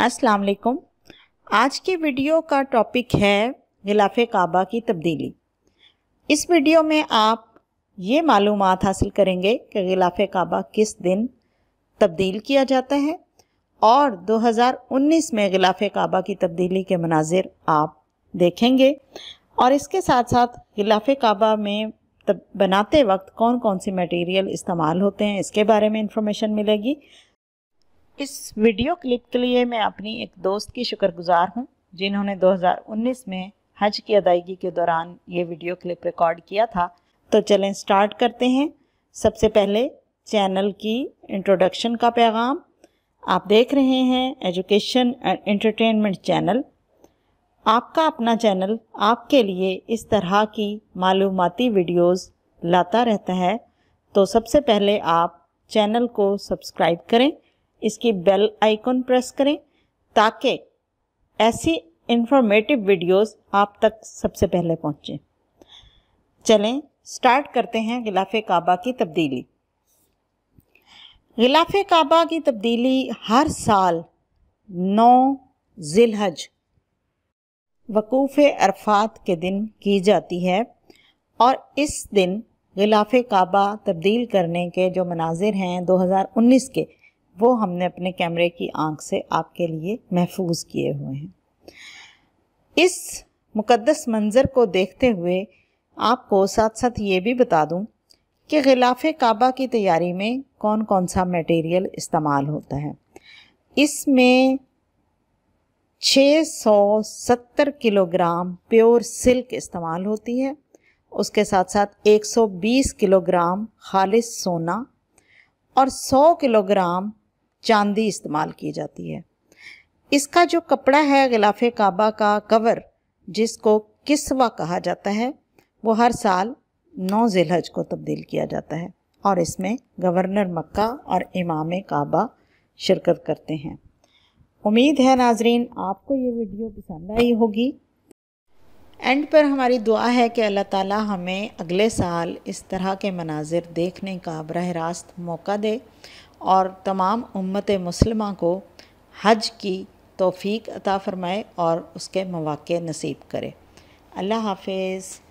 अस्सलाम वालेकुम आज के वीडियो का टॉपिक है गिलाफ काबा की तब्दीली इस वीडियो में आप ये मालूम हासिल करेंगे कि गिलाफ काबा किस दिन तब्दील किया जाता है और 2019 में गिलाफ काबा की तब्दीली के मनाजिर आप देखेंगे और इसके साथ साथ गिलाफ काबा में तब बनाते वक्त कौन कौन सी मटेरियल इस्तेमाल होते हैं इसके बारे में इंफॉर्मेशन मिलेगी इस वीडियो क्लिप के लिए मैं अपनी एक दोस्त की शुक्रगुजार हूँ जिन्होंने 2019 में हज की अदायगी के दौरान ये वीडियो क्लिप रिकॉर्ड किया था तो चलें स्टार्ट करते हैं सबसे पहले चैनल की इंट्रोडक्शन का पैगाम आप देख रहे हैं एजुकेशन एंड एंटरटेनमेंट चैनल आपका अपना चैनल आपके लिए इस तरह की मालूमती वीडियोज़ लाता रहता है तो सबसे पहले आप चैनल को सब्सक्राइब करें इसकी बेल आइकॉन प्रेस करें ताकि ऐसी इंफॉर्मेटिव वीडियोस आप तक सबसे पहले पहुंचे चलें स्टार्ट करते हैं गिलाफ काबा की तब्दीली गिलाफ काबा की तब्दीली हर साल नौ जिलहज वकूफ़ अरफात के दिन की जाती है और इस दिन गिलाफ काबा तब्दील करने के जो मनाजिर हैं 2019 के वो हमने अपने कैमरे की आंख से आपके लिए महफूज किए हुए हैं इस मुकद्दस मंज़र को देखते हुए आपको साथ साथ ये भी बता दूं कि गिलाफ काबा की तैयारी में कौन कौन सा मटेरियल इस्तेमाल होता है इसमें 670 किलोग्राम प्योर सिल्क इस्तेमाल होती है उसके साथ साथ 120 किलोग्राम खालिश सोना और 100 किलोग्राम चांदी इस्तेमाल की जाती है इसका जो कपड़ा है गिलाफ काबा का कवर जिसको किसवा कहा जाता है वो हर साल नौ जिलहज को तब्दील किया जाता है और इसमें गवर्नर मक्का और इमाम काबा शिरकत करते हैं उम्मीद है नाजरीन आपको ये वीडियो पसंद आई होगी एंड पर हमारी दुआ है कि अल्लाह ताला हमें अगले साल इस तरह के मनाजिर देखने का बरह रास्त मौका दे और तमाम उम्मत मुसलमा को हज की तोफ़ी अता फ़रमाए और उसके मौाक़ नसीब करे अल्लाह हाफिज़